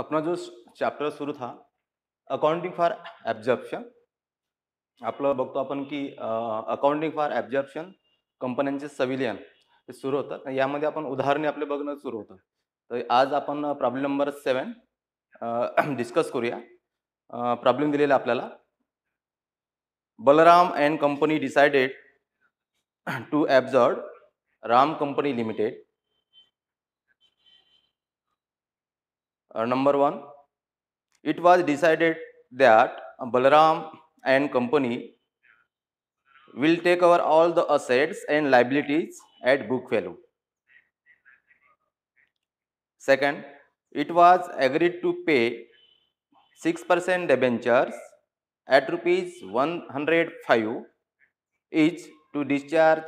अपना जो चॅप्टर सुरू था अकाउंटिंग फॉर आप आपलं बघतो आपण की अकाउंटिंग फॉर ॲब्झॉर्प्शन कंपन्यांचे सविलियन सुरू होतं यामध्ये आपण उदाहरणे आपले बघणं सुरू होतं तर आज आपण प्रॉब्लेम नंबर सेवन डिस्कस करूया प्रॉब्लेम दिलेला आपल्याला Balram and company decided to absorb Ram company limited Uh, number one, it was decided that Balaram and company will take over all the assets and liabilities at book value. Second, it was agreed to pay 6% debentures at rupees 105 each to discharge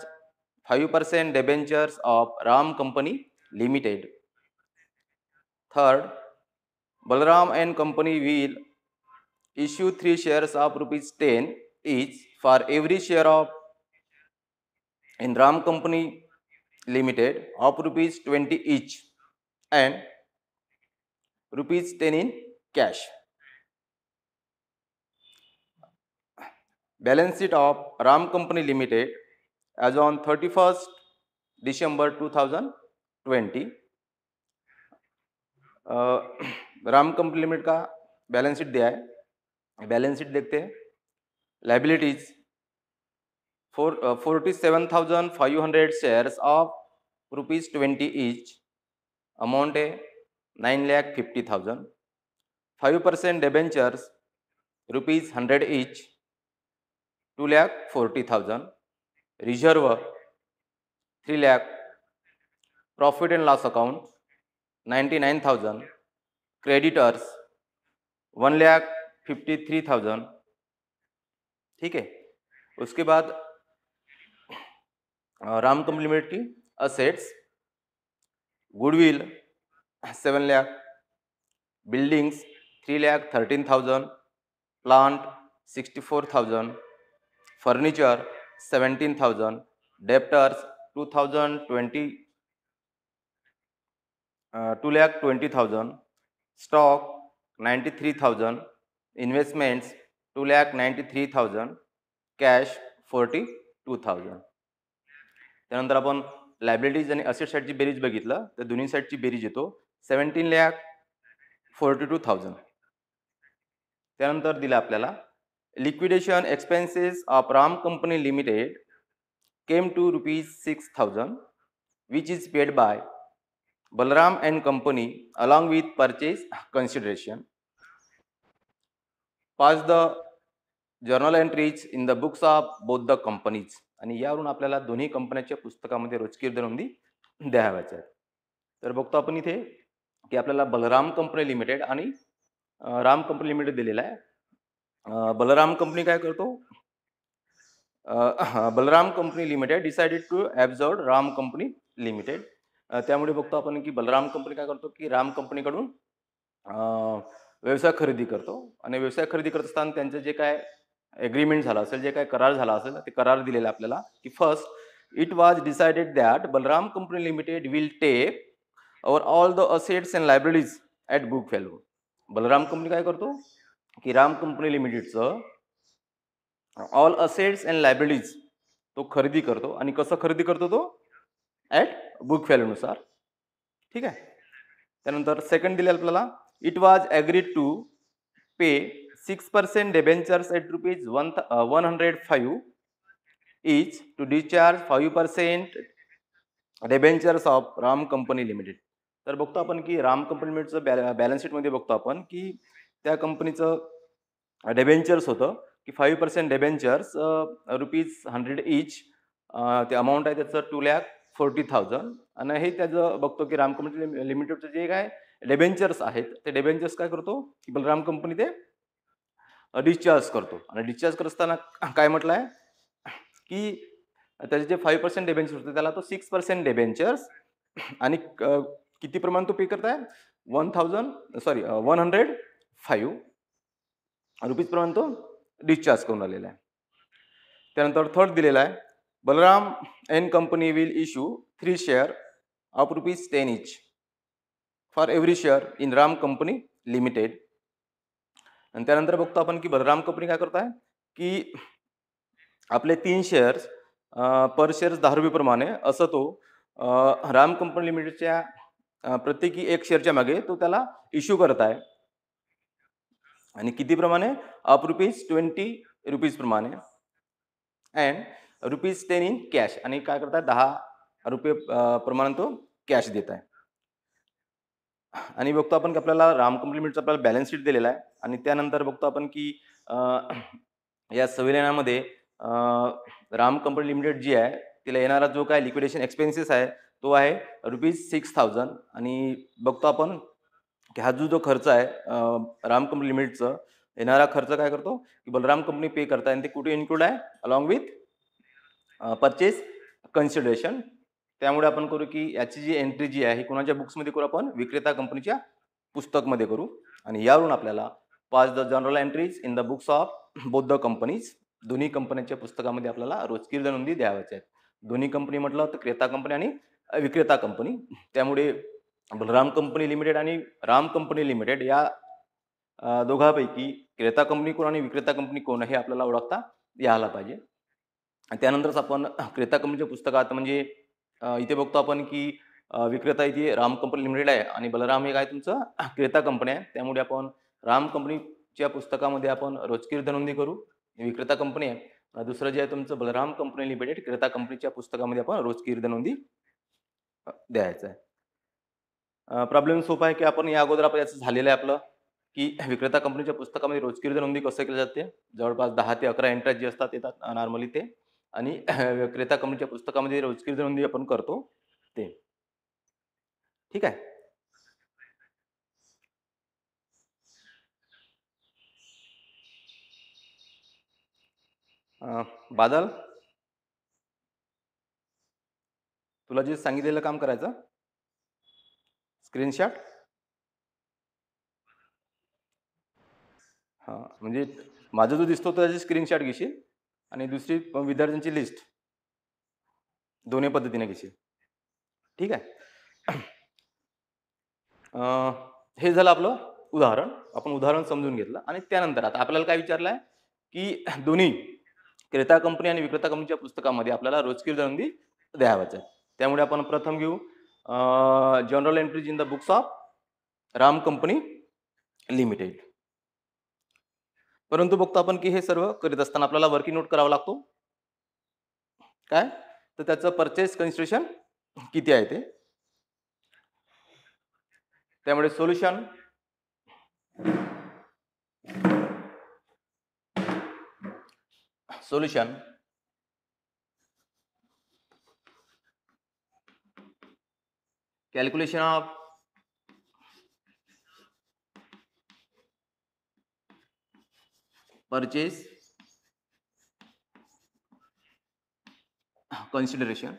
5% debentures of Ram Company Limited. Third, Balram and company will issue 3 shares of rupees 10 each for every share of in Ram company limited of rupees 20 each and rupees 10 in cash. Balance sheet of Ram company limited as on 31st December 2020 uh, Ram company limit का balance sheet दिया है balance sheet देखते हैं liabilities four forty seven thousand five hundred shares of rupees twenty each amount है nine lakh fifty thousand five percent debentures rupees hundred each two lakh forty thousand reserve three lakh profit and loss account ninety nine thousand creditors one lakh fifty three thousand ठीक है उसके बाद राम की assets goodwill seven lakh buildings three lakh thirteen thousand plant sixty four thousand furniture seventeen thousand debtors two thousand twenty two lakh twenty thousand stock three thousand two lakh ninety three thousand cash forty two thousand त्यानंतर आपण liabilities आणि asset साईडची बेरीज बघितलं तर दोन्ही साईडची बेरीज येतो seventeen lakh forty two thousand त्यानंतर दिलं आपल्याला liquidation expenses of Ram company limited came to rupees six thousand which is paid by Balram and company along with purchase consideration passed the journal entries in the books of both the companies आणि यावरून आपल्याला दोन्ही कंपन्यांच्या पुस्तकामध्ये रोजकीर नोंदी द्याव्याच्या आहेत तर बघतो आपण इथे की आपल्याला बलराम कंपनी लिमिटेड आणि राम कंपनी लिमिटेड दिलेला आहे बलराम कंपनी काय करतो Balram company limited decided to absorb Ram company limited त्यामुळे बघतो आपण की बलराम कंपनी काय करतो की राम कंपनीकडून व्यवसाय खरेदी करतो आणि व्यवसाय खरेदी करत असताना त्यांचं जे काय एग्रीमेंट झालं असेल जे काय करार झाला असेल ते करार दिलेला आपल्याला की first it was decided that Balram company limited will take over all the assets and liabilities at book value Balram company काय करतो की राम कंपनी लिमिटेडचं ऑल असेट्स अँड लायब्ररीज तो खरेदी करतो आणि कसं खरेदी करतो तो एट बुक व्हॅल्यूनुसार ठीक आहे त्यानंतर सेकंड दिले आपल्याला it was agreed to pay six percent debentures at rupees one one hundred five each to discharge five percent debentures of Ram company limited तर बघतो आपण की राम कंपनी लिमिटेडचं बॅ बॅलन्स शीटमध्ये बघतो आपण की त्या कंपनीचं डेबेंचर्स uh, होतं की five percent debentures rupees hundred each ते अमाऊंट आहे त्याचं टू लॅक फोर्टी थाउजंड आणि हे त्याचं बघतो की राम कंपनी लिमिटेडचं जे काय डेबेंचर्स आहेत ते डेबेंचर्स काय करतो की बलराम कंपनी ते डिस्चार्ज करतो आणि डिस्चार्ज करत असताना काय म्हटलं आहे की त्याचे जे फाईव्ह पर्सेंट डेबेंचर्स होते त्याला तो सिक्स पर्सेंट डेबेंचर्स आणि किती प्रमाण तो पे करत आहे one thousand sorry one hundred five rupees प्रमाण तो डिस्चार्ज करून आलेला आहे त्यानंतर थर्ड दिलेला आहे Balram and company will issue three share of rupees 10 each for every share in Ram company limited आणि त्यानंतर बघतो आपण की बलराम कंपनी काय करत आहे की आपले तीन शेअर्स पर शेअर्स दहा रुपयेप्रमाणे असं तो राम कंपनी लिमिटेडच्या प्रत्येकी एक शेअरच्या मागे तो त्याला इश्यू करत आहे आणि कितीप्रमाणे अप रुपीज ट्वेंटी रुपीजप्रमाणे and rupees ten in cash आणि काय करताय दहा रुपये प्रमाण तो कॅश देत आहे आणि बघतो आपण की आपल्याला राम कंपनी लिमिटचा आपल्याला बॅलन्स शीट दिलेला आहे आणि त्यानंतर बघतो आपण की या संविधानामध्ये राम कंपनी लिमिटेड जी आहे तिला येणारा जो काय लिक्विडेशन एक्सपेन्सेस आहे तो आहे रुपीज सिक्स थाउजंड आणि बघतो आपण की हा जो जो खर्च आहे राम कंपनी लिमिटेडचं येणारा खर्च काय करतो की बलराम कंपनी पे करताय आणि ते कुठे इन्क्लूड आहे अलॉंग विथ परचेस कन्सिडरेशन त्यामुळे आपण करू की याची जी एंट्री जी आहे कोणाच्या बुक्समध्ये करू आपण विक्रेता कंपनीच्या पुस्तकमध्ये करू आणि यावरून आपल्याला पाच the journal entries in the books of both companies दोन्ही कंपन्यांच्या पुस्तकामध्ये आपल्याला रोजकीर्द नोंदी द्यावायचे आहेत दोन्ही कंपनी म्हटलं तर क्रेता कंपनी आणि विक्रेता कंपनी त्यामुळे बलराम कंपनी लिमिटेड आणि राम कंपनी लिमिटेड या दोघांपैकी क्रेता कंपनी कोण आणि विक्रेता कंपनी कोण हे आपल्याला ओळखता यायला पाहिजे त्यानंतरच आपण क्रेता कंपनीच्या पुस्तकात म्हणजे इथे बघतो आपण की विक्रेता इथे राम कंपनी लिमिटेड आहे आणि बलराम हे काय तुमचं क्रेता कंपनी आहे त्यामुळे आपण राम कंपनीच्या पुस्तकामध्ये आपण रोजकीर धनोंदी करू विक्रेता कंपनी आहे दुसरं जे आहे तुमचं बलराम कंपनी लिमिटेड क्रेता कंपनीच्या पुस्तकामध्ये आपण रोजकीर धनोंदी द्यायचं आहे प्रॉब्लेम सोप आहे की आपण या अगोदर आपण याचं झालेलं आहे आपलं की विक्रेता कंपनीच्या पुस्तकामध्ये रोजकीर नोंदी कसं केलं जाते जवळपास दहा ते अकरा एंट्र्या जे असतात येतात नॉर्मली ते आणि क्रेता कमिटीच्या पुस्तकामध्ये रोजकीर नोंदी आपण करतो ते ठीक आहे बादल तुला जे सांगितलेलं काम करायचं स्क्रीनशॉट हा म्हणजे माझा जो दिसतो तो त्याची स्क्रीनशॉट घेशील आणि दुसरी विद्यार्थ्यांची लिस्ट दोन्ही पद्धतीने घेशील ठीक आहे हे झालं आपलं उदाहरण आपण उदाहरण समजून घेतलं आणि त्यानंतर आता आपल्याला काय विचारलंय की दोन्ही क्रेता कंपनी आणि विक्रेता कंपनीच्या पुस्तकामध्ये आपल्याला रोजकीर दरंदी द्यावाच आहे त्यामुळे आपण प्रथम घेऊ journal entries in the books of Ram company limited परंतु बघतो आपण की हे सर्व करीत असताना आपल्याला वर्किंग नोट करावा लागतो काय तर त्याचं परचेस कन्स्ट्रेशन किती आहे ते त्यामुळे solution solution calculation of purchase consideration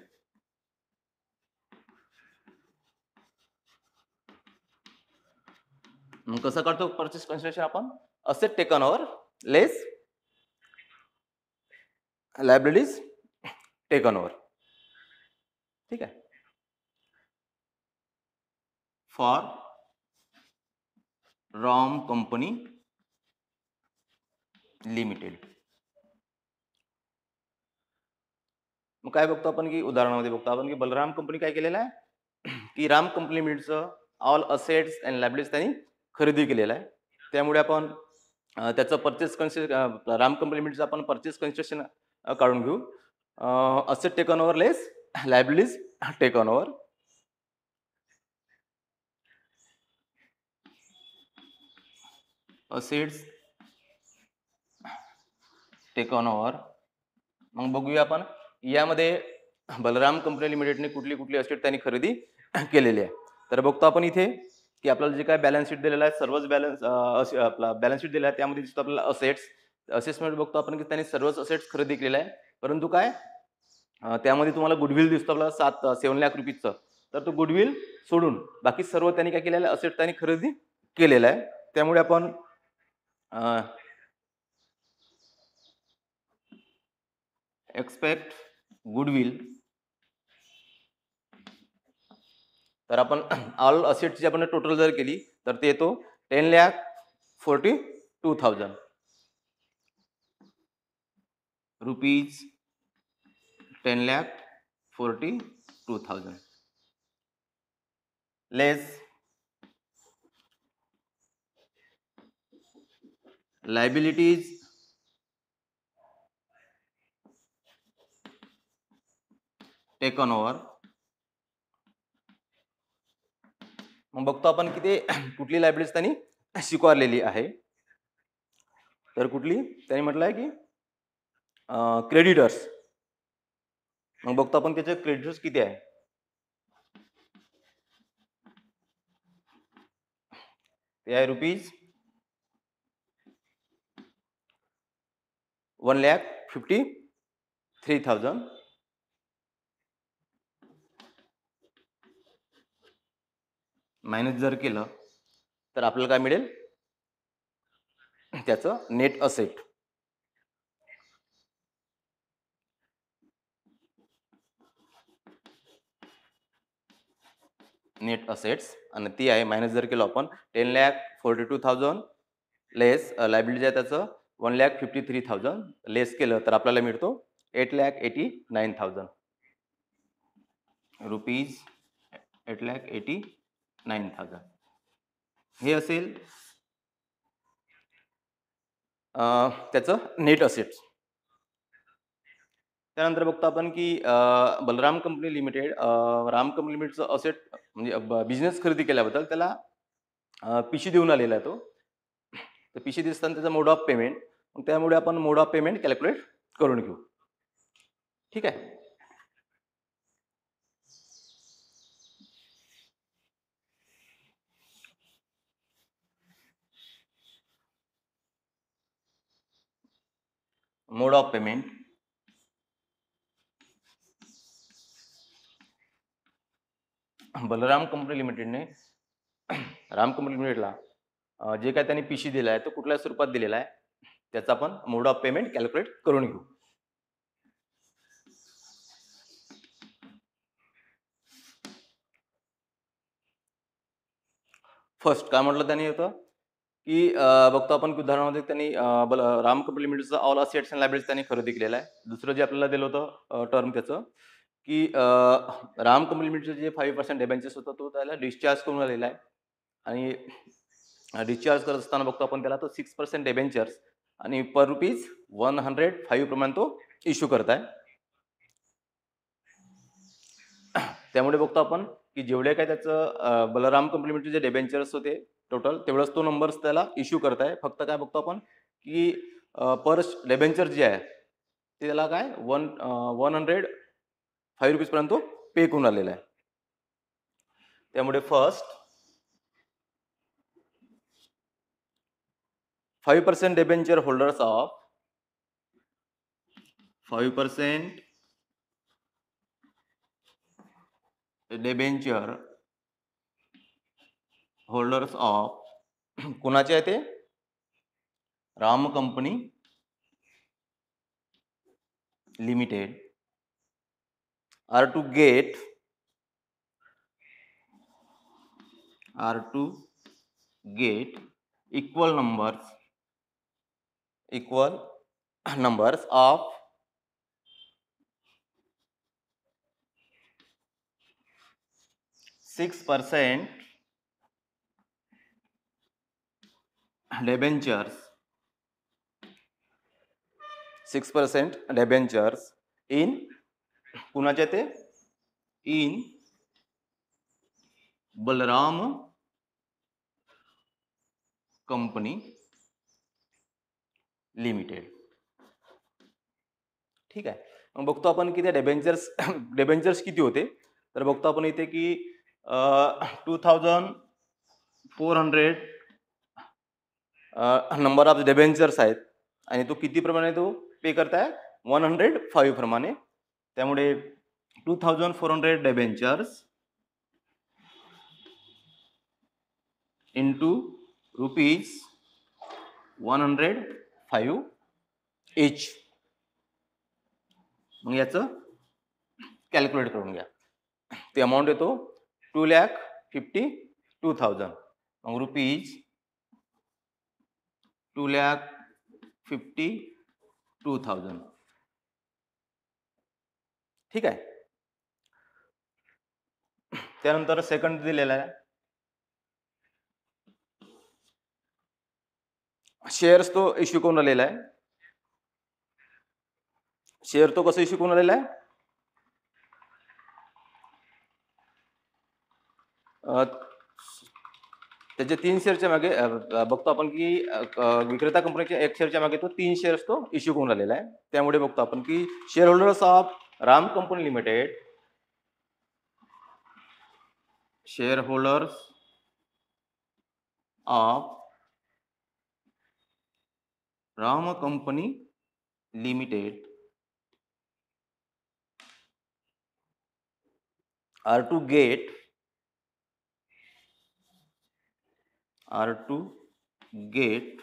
मग कसं करतो परचेस कन्सिडरेशन आपण asset taken over less liabilities taken over ठीक आहे फॉर रॉम कंपनी लिमिटेड मग काय बघतो आपण की उदाहरणामध्ये बघतो आपण की बलराम कंपनी काय केलेलं आहे की Ram company all assets and liabilities त्यांनी खरेदी केलेलं आहे त्यामुळे आपण त्याचं परचेस कन्से राम कंपनी लिमिटेडचं आपण परचेस कन्स्ट्रक्शन काढून घेऊ asset taken over less liabilities taken over assets taken over मग बघूया आपण यामध्ये बलराम कंपनी लिमिटेडने कुठली कुठली असेट त्यांनी खरेदी केलेली आहे तर बघतो आपण इथे की आपल्याला जे काय बॅलन्स शीट दिलेला आहे सर्वच बॅलन्स आपला बॅलन्स शीट दिलेला आहे त्यामध्ये दिसतो आपल्याला असेट्स असेसमेंट बघतो आपण की त्यांनी सर्वच असेट्स खरेदी केलेला आहे परंतु काय त्यामध्ये तुम्हाला गुडविल दिसतो आपल्याला सात सेवन लाख रुपीजचं तर तो गुडविल सोडून बाकी सर्व त्यांनी काय केलेलं आहे असेट त्यांनी खरेदी केलेला आहे त्यामुळे आपण एक्सपेक्ट गुडविल तर आपण ऑल असेट्सची आपण टोटल जर केली तर ते येतो ten lakh forty two thousand rupees ten lakh forty two thousand less liabilities taken over मग बघतो आपण की कुठली लायब्ररीज त्यांनी स्वीकारलेली आहे तर कुठली त्यांनी म्हटलं आहे की क्रेडिटर्स मग बघतो आपण त्याचे क्रेडिटर्स किती आहे ते आहे rupees one lakh fifty three thousand minus जर केलं तर आपल्याला काय मिळेल त्याचं नेट असेट नेट असेट्स आणि ती आहे मायनस जर केलं आपण ten lakh forty two thousand less liability आहे त्याचं one lakh fifty three thousand less केलं तर आपल्याला मिळतो eight lakh eighty nine thousand rupees eight lakh eighty nine thousand हे असेल त्याचं नेट असेट्स त्यानंतर बघतो आपण की Balram company limited Ram company लिमिटेडचं असेट म्हणजे बिझनेस खरेदी केल्याबद्दल त्याला पिशी देऊन आलेला आहे तो तर पिशी दिसताना त्याचा मोड ऑफ पेमेंट त्यामुळे आपण मोड ऑफ पेमेंट कॅल्क्युलेट करून घेऊ ठीक आहे mode of payment Balram company लिमिटेडने राम कंपनी लिमिटेडला जे काय त्यांनी पीसी दिला तो कुठल्या स्वरूपात दिलेला आहे त्याचा आपण मोड ऑफ पेमेंट कॅल्क्युलेट करून घेऊ फर्स्ट काय म्हटलं त्यांनी होतं की बघतो आपण की उदाहरणामध्ये त्यांनी राम लिमिटेडचं ऑल असेट्स अँड त्यांनी खरेदी केलेला आहे दुसरं जे आपल्याला दिलं होतं टर्म त्याचं की राम लिमिटेडचं जे फाईव्ह पर्सेंट डेबेंचेस होतं तो त्याला डिस्चार्ज करून आलेला आहे आणि डिस्चार्ज करत असताना बघतो आपण त्याला तो सिक्स पर्सेंट डेबेंचर्स आणि per rupees one hundred five प्रमाण तो इश्यू करत आहे त्यामुळे बघतो आपण की जेवढे काय त्याचं बलराम कंपनी जे डेबेंचर्स होते टोटल तेवढंच तो नंबर्स त्याला इश्यू करताय फक्त काय बघतो आपण की पर डेबेंचर जे आहे ते त्याला काय वन वन हंड्रेड फाईव्ह रुपीजपर्यंत पे करून आलेला आहे त्यामुळे first five percent debenture holders of five percent debenture holders of कोणाचे आहे ते Ram company limited are to get are to get equal numbers equal numbers of six percent debentures six percent debentures in कुणाच्या ते in Balram company limited ठीक आहे मग बघतो आपण की त्या डेबेंचर्स डेबेंचर्स किती होते तर बघतो आपण इथे की two thousand four hundred number of debentures आहेत आणि तो किती प्रमाणे तो पे करताय वन हंड्रेड फाईव्ह प्रमाणे त्यामुळे two thousand four hundred debentures into rupees one hundred five each मग याचं कॅल्क्युलेट करून घ्या ते अमाऊंट येतो two lakh fifty two thousand मग rupees two lakh fifty two thousand ठीक आहे त्यानंतर सेकंड दिलेला आहे शेअर्स तो इश्यू करून आलेला आहे शेअर तो कसं इश्यू करून आलेला आहे त्याच्या तीन शेअरच्या मागे बघतो आपण की विक्रेता कंपनीच्या एक शेअरच्या मागे तो तीन शेअर्स तो इश्यू करून आलेला आहे त्यामुळे बघतो आपण की share holders of Ram company limited share holders of Ram company limited are to get R2 get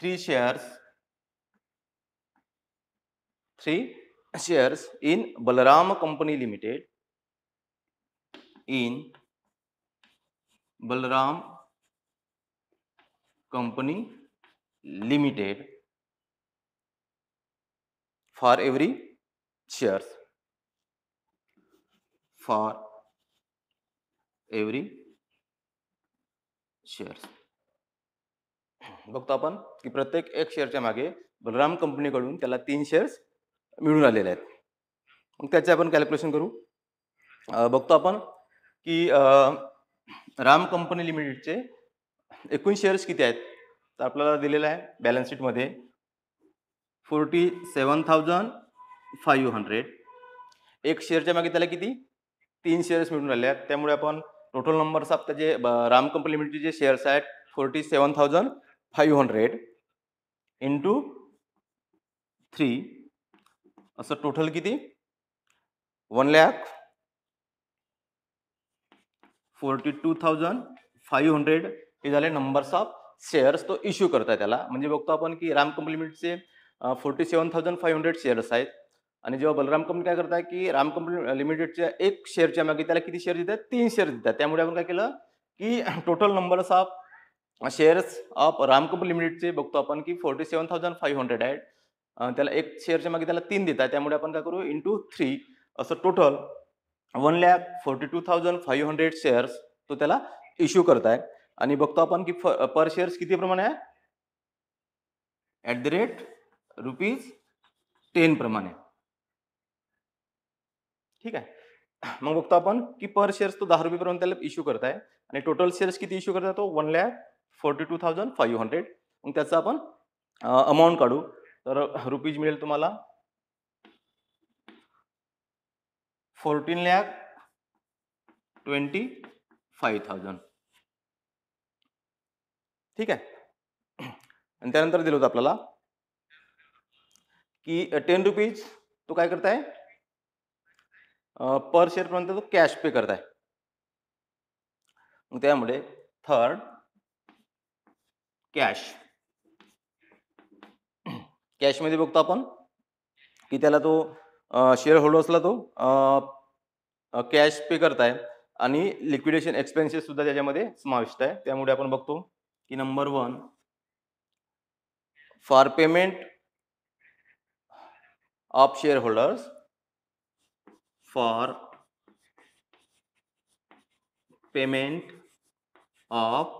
3 shares 3 shares in Balaram Company Limited in Balaram Company Limited for every shares for every shares बघतो आपण की प्रत्येक एक शेअरच्या मागे बलराम कंपनीकडून त्याला तीन शेअर्स मिळून आलेले आहेत मग त्याचे आपण कॅल्क्युलेशन करू बघतो आपण की राम कंपनी लिमिटेडचे एकूण शेअर्स किती आहेत तर आपल्याला दिलेलं आहे बॅलन्स शीटमध्ये forty seven thousand five hundred एक शेअरच्या मागे त्याला किती तीन शेअर्स मिळून आले आहेत त्यामुळे आपण टोटल नंबर्स ऑफ त्याचे राम कंपनी लिमिटेडचे शेअर्स आहेत forty seven thousand five hundred into three असं टोटल किती one lakh forty two thousand five hundred हे झाले नंबर्स ऑफ शेअर्स तो इश्यू करत आहे त्याला म्हणजे बघतो आपण की राम कंपनी लिमिटेडचे forty seven thousand five hundred shares आहेत आणि जेव्हा बलराम कंपनी काय करतात की राम कंपनी लिमिटेडच्या एक शेअरच्या मागे त्याला किती शेअर देतात तीन शेअर देतात त्यामुळे आपण काय केलं की total number of shares of Ram company लिमिटेडचे बघतो आपण की forty seven thousand five hundred आहेत त्याला एक शेअरच्या मागे त्याला तीन देतात त्यामुळे आपण काय करू इंटू थ्री असं total one lakh forty two thousand five hundred shares तो त्याला इश्यू करताय आणि बघतो आपण की पर शेअर्स किती प्रमाणे आहे at the rate rupees ten प्रमाणे ठीक आहे मग बघतो आपण की पर शेअर्स तो दहा रुपयेपर्यंत त्याला इश्यू करताय आणि टोटल शेअर्स किती इश्यू करता तो one lakh forty two thousand five hundred मग त्याचा आपण अमाऊंट काढू तर रुपीज मिळेल तुम्हाला fourteen lakh twenty five thousand ठीक आहे आणि त्यानंतर दिलं होतं आपल्याला की टेन रुपीज तो काय करताय पर शेअरपर्यंत तो कॅश पे करत आहे त्यामुळे थर्ड कॅश कॅशमध्ये बघतो आपण की त्याला तो शेअर होल्डर्सला तो कॅश पे करत आहे आणि लिक्विडेशन एक्सपेन्सेस सुद्धा त्याच्यामध्ये समाविष्ट आहे त्यामुळे आपण बघतो की number one for payment of share holders for payment of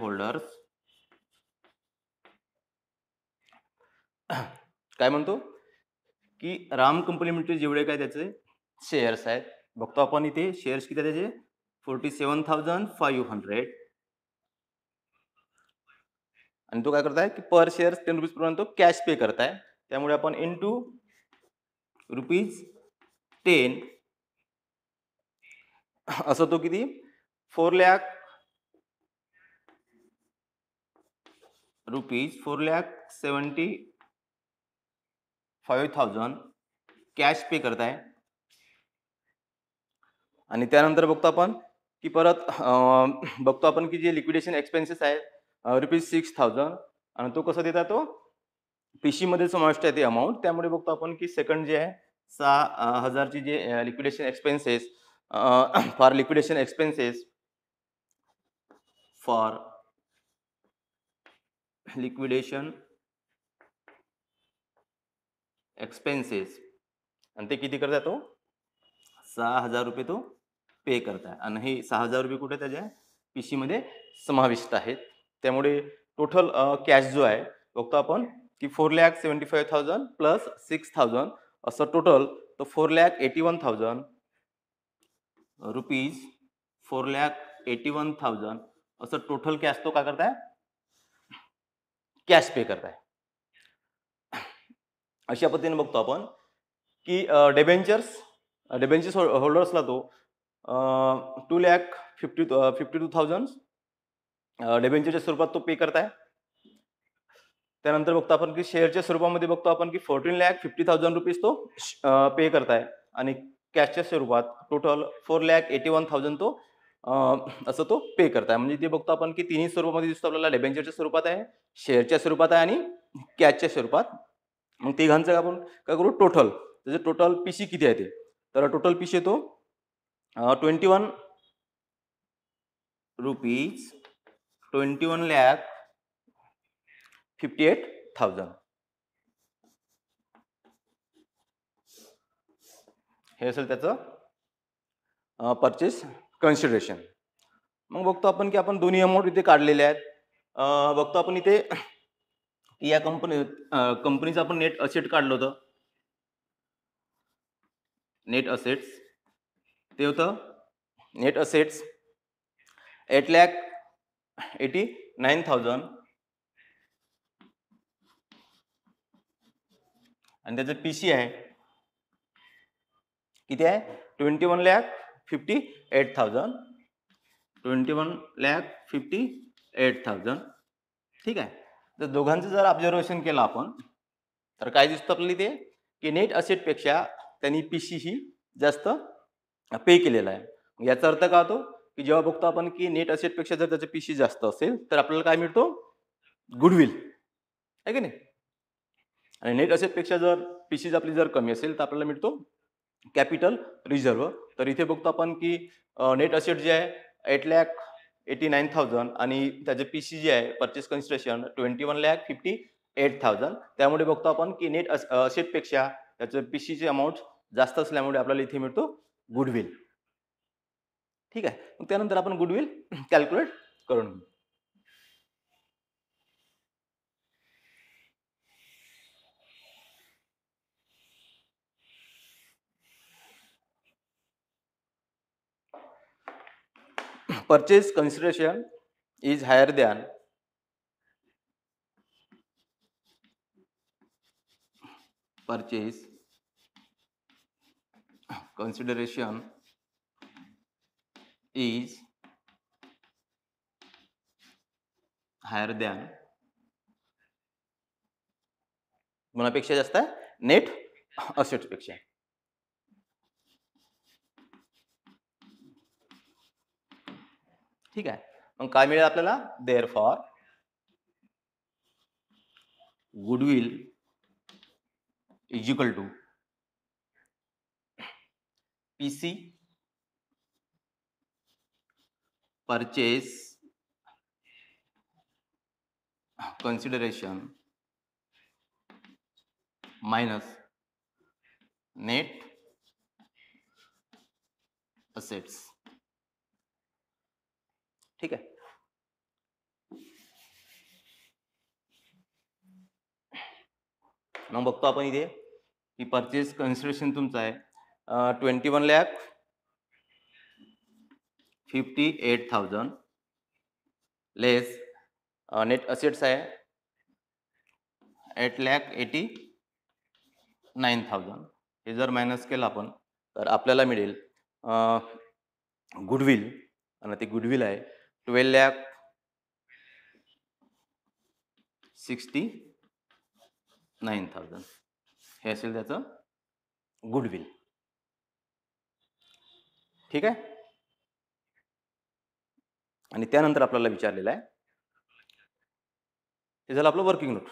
holders काय म्हणतो की राम कंपनी लिमिटेड जेवढे काय त्याचे शेअर्स आहेत बघतो आपण इथे शेअर्स किती त्याचे forty seven thousand five hundred आणि तो काय करताय की पर शेअर्स टेन रुपीज पर्यंत तो कॅश पे करताय त्यामुळे आपण टू रुपीज टेन असं तो किती four lakh rupees four lakh seventy five thousand cash pay करताय आणि त्यानंतर बघतो आपण की परत बघतो आपण की जे लिक्विडेशन एक्सपेन्सेस आहेत रुपीज सिक्स थाउजंड आणि तो कसा देता तो मध्ये समाविष्ट आहे ते अमाऊंट त्यामुळे बघतो आपण की सेकंड जे आहे सहा हजारची जे liquidation expenses for liquidation expenses for liquidation expenses आणि ते किती करता तो सहा हजार रुपये तो पे करता आणि हे सहा हजार रुपये कुठे त्याच्या पी सीमध्ये समाविष्ट आहेत त्यामुळे टोटल कॅश जो आहे बघतो आपण की four lakh seventy five thousand plus six thousand असं टोटल तर four lakh eighty one thousand rupees four lakh eighty one thousand असं टोटल कॅश तो का करताय कॅश पे करताय अशा पद्धतीने बघतो आपण की डेबेंचर्स डेबेंचर्स होल्डर्सला तो two lakh fifty fifty two thousand डेबेंचरच्या स्वरूपात तो पे करताय त्यानंतर बघतो आपण की शेअरच्या स्वरूपामध्ये बघतो आपण की fourteen lakh fifty thousand rupees तो पे करताय आणि कॅशच्या स्वरूपात total four lakh eighty one thousand तो असं तो पे करताय म्हणजे ते बघतो आपण की तिन्ही स्वरूपामध्ये दिसतो आपल्याला डेबेंचरच्या स्वरूपात आहे शेअरच्या स्वरूपात आहे आणि कॅशच्या स्वरूपात मग तिघांचं आपण काय करू टोटल त्याचं टोटल पीसी किती आहे ते तर टोटल पीसी तो twenty one rupees twenty one lakh fifty eight thousand हे असेल त्याचं परचेस कन्सिडरेशन मग बघतो आपण की आपण दोन्ही अमाऊंट इथे काढलेले आहेत बघतो आपण इथे या कंपनी कंपनीचं आपण नेट असेट काढलं होतं नेट असेट्स ते होतं net assets eight lakh eighty nine thousand आणि त्याचं पी सी आहे किती आहे twenty one lakh fifty eight thousand twenty one lakh fifty eight thousand ठीक आहे तर दोघांचं जर ऑब्झर्वेशन केलं आपण तर काय दिसतं आपल्याला ते की नेट असेटपेक्षा त्यांनी पी सी ही जास्त पे केलेला आहे याचा अर्थ काय होतो की जेव्हा बघतो आपण की नेट असेटपेक्षा जर त्याचं पी सी जास्त असेल तर आपल्याला काय मिळतो गुडविल आहे की नाही आणि नेट असेटपेक्षा जर पीसीज आपली जर कमी असेल तर आपल्याला मिळतो कॅपिटल रिझर्व तर इथे बघतो आपण की नेट असेट जे आहे eight lakh eighty nine thousand आणि त्याचे पी सी जे आहे purchase construction twenty one lakh fifty eight thousand त्यामुळे बघतो आपण की नेट असेटपेक्षा त्याचं पी सीचे अमाऊंट जास्त असल्यामुळे आपल्याला इथे मिळतो गुडविल ठीक आहे मग त्यानंतर आपण गुडविल कॅल्क्युलेट करून घेऊ purchase consideration is higher than purchase consideration is higher than मुनापेक्षा जास्त है नेट असेट्सपेक्षा ठीक आहे मग काय मिळेल आपल्याला therefore goodwill is equal to P C purchase consideration minus net assets ठीक आहे मग बघतो आपण इथे की परचेस कन्सिडरेशन तुमचं आहे twenty one lakh fifty eight thousand less net assets आहे eight lakh eighty nine thousand हे जर मायनस केलं आपण तर आपल्याला मिळेल गुडविल आणि ते गुडविल आहे twelve lakh sixty nine thousand हे असेल त्याचं गुडविल ठीक आहे आणि त्यानंतर आपल्याला विचारलेलं आहे हे झालं आपलं वर्किंग नोट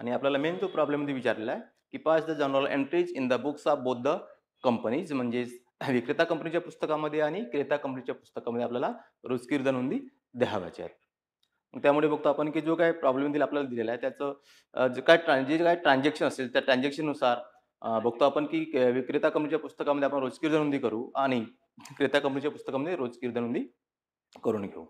आणि आपल्याला मेन तो प्रॉब्लेममध्ये विचारलेला आहे की pass the journal entries in the books of both the companies म्हणजेच विक्रेता कंपनीच्या पुस्तकामध्ये आणि क्रेता कंपनीच्या पुस्तकामध्ये आपल्याला रोजकीर्द नोंदी आहे आहेत त्यामुळे बघतो आपण की जो काय प्रॉब्लेम दिला आपल्याला दिलेला आहे त्याचं जे काय जे काय ट्रान्झॅक्शन असेल त्या ट्रान्झॅक्शननुसार बघतो आपण की विक्रेता कंपनीच्या पुस्तकामध्ये आपण रोजकीर्द नोंदी करू आणि क्रेता कंपनीच्या पुस्तकामध्ये रोजकीर्द नोंदी करून घेऊ